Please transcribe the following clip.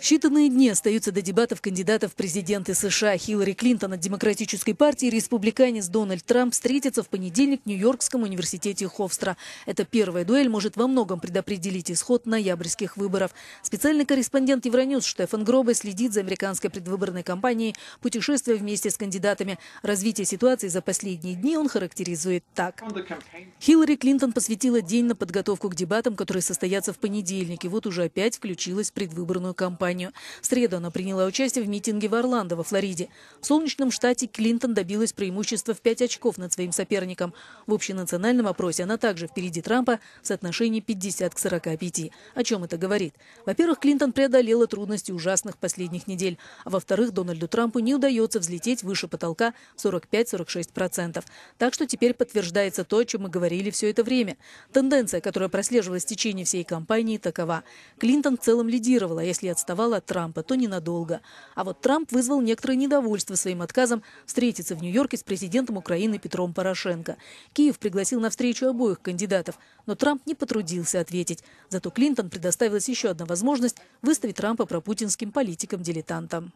Считанные дни остаются до дебатов кандидатов в президенты США Хиллари Клинтон от Демократической партии и республиканец Дональд Трамп встретятся в понедельник в Нью-Йоркском университете Ховстра. Эта первая дуэль может во многом предопределить исход ноябрьских выборов. Специальный корреспондент Евроньюз Штефан Гробе следит за американской предвыборной кампанией, путешествуя вместе с кандидатами. Развитие ситуации за последние дни он характеризует так. Хиллари Клинтон посвятила день на подготовку к дебатам, которые состоятся в понедельник, и вот уже опять включилась в предвыборную кампанию. В среду она приняла участие в митинге в Орландо во Флориде. В солнечном штате Клинтон добилась преимущества в 5 очков над своим соперником. В общенациональном опросе она также впереди Трампа в соотношении 50 к 45. О чем это говорит? Во-первых, Клинтон преодолела трудности ужасных последних недель. А во-вторых, Дональду Трампу не удается взлететь выше потолка 45-46%. Так что теперь подтверждается то, о чем мы говорили все это время. Тенденция, которая прослеживалась в течение всей кампании, такова. Клинтон в целом лидирует компенсировала, если отставала от Трампа, то ненадолго. А вот Трамп вызвал некоторое недовольство своим отказом встретиться в Нью-Йорке с президентом Украины Петром Порошенко. Киев пригласил на встречу обоих кандидатов, но Трамп не потрудился ответить. Зато Клинтон предоставилась еще одна возможность выставить Трампа пропутинским политикам дилетантом